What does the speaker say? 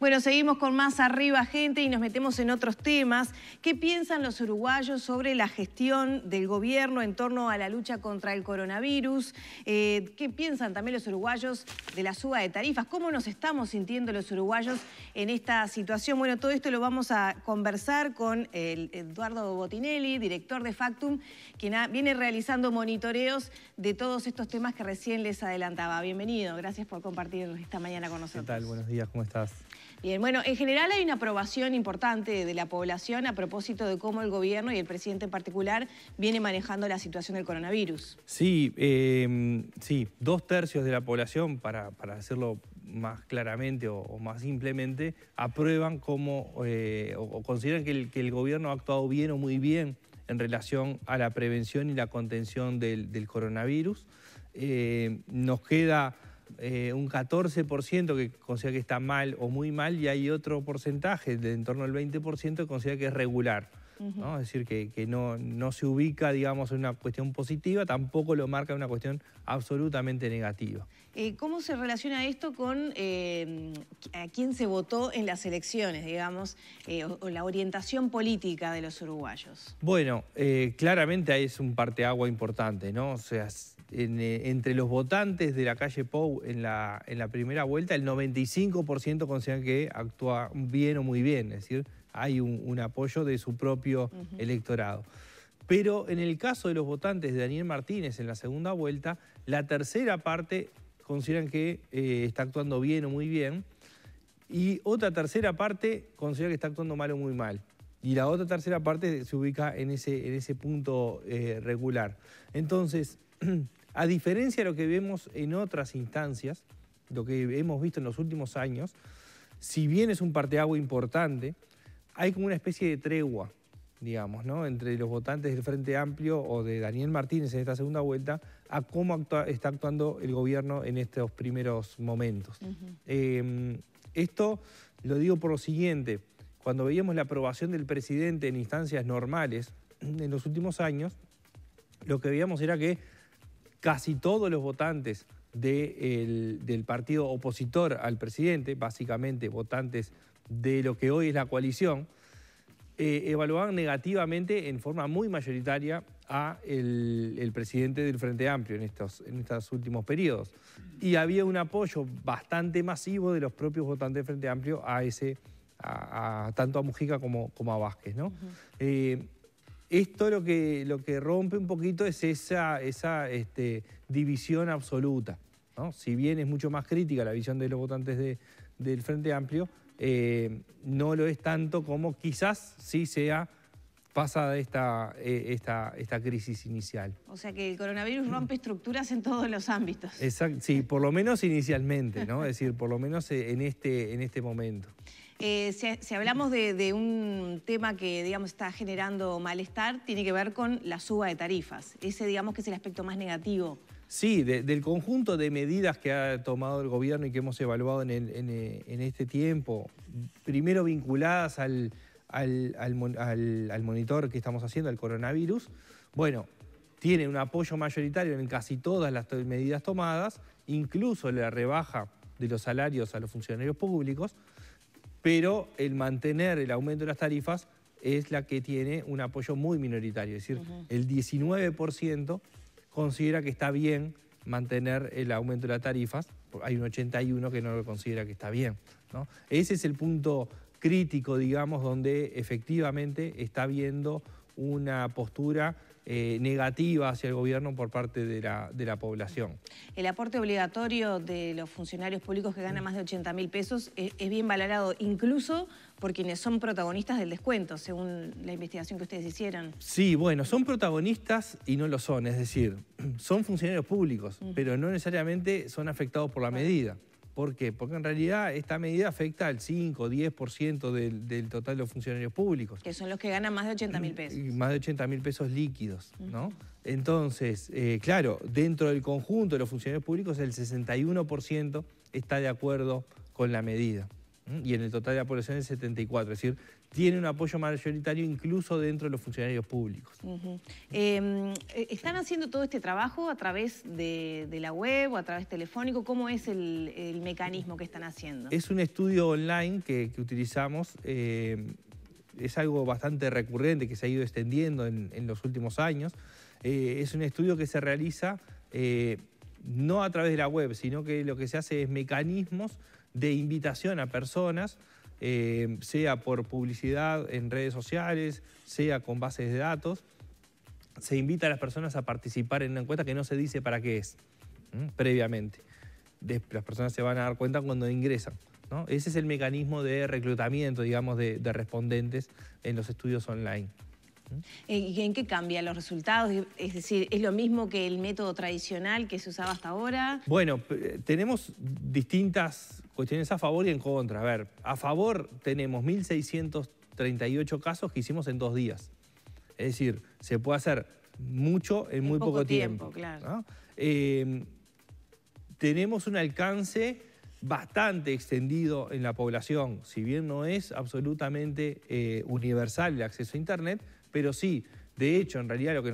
Bueno, seguimos con más arriba, gente, y nos metemos en otros temas. ¿Qué piensan los uruguayos sobre la gestión del gobierno en torno a la lucha contra el coronavirus? Eh, ¿Qué piensan también los uruguayos de la suba de tarifas? ¿Cómo nos estamos sintiendo los uruguayos en esta situación? Bueno, todo esto lo vamos a conversar con Eduardo Botinelli, director de Factum, quien viene realizando monitoreos de todos estos temas que recién les adelantaba. Bienvenido, gracias por compartir esta mañana con nosotros. ¿Qué tal? Buenos días, ¿cómo estás? Bien, bueno, en general hay una aprobación importante de la población a propósito de cómo el gobierno y el presidente en particular viene manejando la situación del coronavirus. Sí, em, sí, dos tercios de la población, para, decirlo hacerlo más claramente o, más simplemente, aprueban como eh, o, consideran que el, gobierno ha actuado bien o muy bien en relación a la prevención y la contención del, coronavirus. Eh, nos queda eh, un 14% que considera que está mal o muy mal y hay otro porcentaje de en torno al 20% que considera que es regular. ¿no? Es decir, que, no, se ubica, digamos, en una cuestión positiva, tampoco lo marca en una cuestión absolutamente negativa. Eh, ¿Cómo se relaciona esto con eh, a quién se votó en las elecciones, digamos, o, la orientación política de los uruguayos? Bueno, claramente ahí es un agua importante, ¿no? O sea, eh, entre los votantes de la calle Pou en la, primera vuelta, el 95% consideran que actúa bien o muy bien, es decir, hay un, apoyo de su propio electorado. Pero en el caso de los votantes de Daniel Martínez en la segunda vuelta, la tercera parte consideran que eh, está actuando bien o muy bien, y otra tercera parte considera que está actuando mal o muy mal. Y la otra tercera parte se ubica en ese, en ese punto eh, regular. Entonces, A diferencia de lo que vemos en otras instancias, lo que hemos visto en los últimos años, si bien es un parteagua importante, hay como una especie de tregua, digamos, ¿no? entre los votantes del Frente Amplio o de Daniel Martínez en esta segunda vuelta, a cómo está actuando el gobierno en estos primeros momentos. Em, esto lo digo por lo siguiente, cuando veíamos la aprobación del presidente en instancias normales en los últimos años, lo que veíamos era que casi todos los votantes del partido opositor al presidente, básicamente votantes de lo que hoy es la coalición, eh, evaluaban negativamente en forma muy mayoritaria a el, presidente del Frente Amplio en estos, últimos periodos. Y había un apoyo bastante masivo de los propios votantes del Frente Amplio a ese, tanto a Mujica como, a Vázquez. ¿no? Esto lo que, lo que rompe un poquito es esa, esa este, división absoluta. ¿no? Si bien es mucho más crítica la visión de los votantes del Frente Amplio, eh, no lo es tanto como quizás sí sea pasada esta, eh, esta, esta crisis inicial. O sea que el coronavirus rompe estructuras en todos los ámbitos. Exacto, sí, por lo menos inicialmente, ¿no? es decir, por lo menos eh, en este, en este momento. Eh, si, hablamos de, un tema que, está generando malestar, tiene que ver con la suba de tarifas. Ese, digamos, que es el aspecto más negativo. Sí, del conjunto de medidas que ha tomado el gobierno y que hemos evaluado en, eh, este tiempo, primero vinculadas al, al, monitor que estamos haciendo, al coronavirus, bueno, tiene un apoyo mayoritario en casi todas las medidas tomadas, incluso la rebaja de los salarios a los funcionarios públicos, pero el mantener el aumento de las tarifas es la que tiene un apoyo muy minoritario, es decir, el 19% considera que está bien mantener el aumento de las tarifas, hay un 81% que no lo considera que está bien. Ese es el punto crítico, digamos, donde efectivamente está habiendo una postura eh, negativa hacia el gobierno por parte de la, población. El aporte obligatorio de los funcionarios públicos que ganan más de 80 mil pesos e, es, bien valorado, incluso por quienes son protagonistas del descuento, según la investigación que ustedes hicieron. Sí, bueno, son protagonistas y no lo son, es decir, son funcionarios públicos, pero no necesariamente son afectados por la medida. ¿Por qué? Porque en realidad esta medida afecta al 5 o 10% del, del, total de los funcionarios públicos. Que son los que ganan más de 80 mil pesos. Más de 80 mil pesos líquidos, ¿no? Entonces, eh, claro, dentro del conjunto de los funcionarios públicos, el 61% está de acuerdo con la medida y en el total de la población es 74. Es decir, tiene un apoyo mayoritario incluso dentro de los funcionarios públicos. Em, eh, ¿Están haciendo todo este trabajo a través de, la web o a través telefónico? ¿Cómo es el, mecanismo que están haciendo? Es un estudio online que, utilizamos. Eh, es algo bastante recurrente que se ha ido extendiendo en, los últimos años. Eh, es un estudio que se realiza no a través de la web, sino que lo que se hace es mecanismos de invitación a personas, eh, sea por publicidad en redes sociales, sea con bases de datos, se invita a las personas a participar en una encuesta que no se dice para qué es previamente. las personas se van a dar cuenta cuando ingresan. ¿no? Ese es el mecanismo de reclutamiento, digamos, de respondentes en los estudios online. ¿Y en qué cambian los resultados? Es decir, ¿es lo mismo que el método tradicional que se usaba hasta ahora? Bueno, eh, tenemos distintas cuestiones a favor y en contra. A ver, a favor tenemos 1.638 casos que hicimos en dos días. Es decir, se puede hacer mucho en, muy poco, tiempo. claro. Em, tenemos un alcance bastante extendido en la población, si bien no es absolutamente eh, universal el acceso a Internet, pero sí, de hecho, en realidad lo que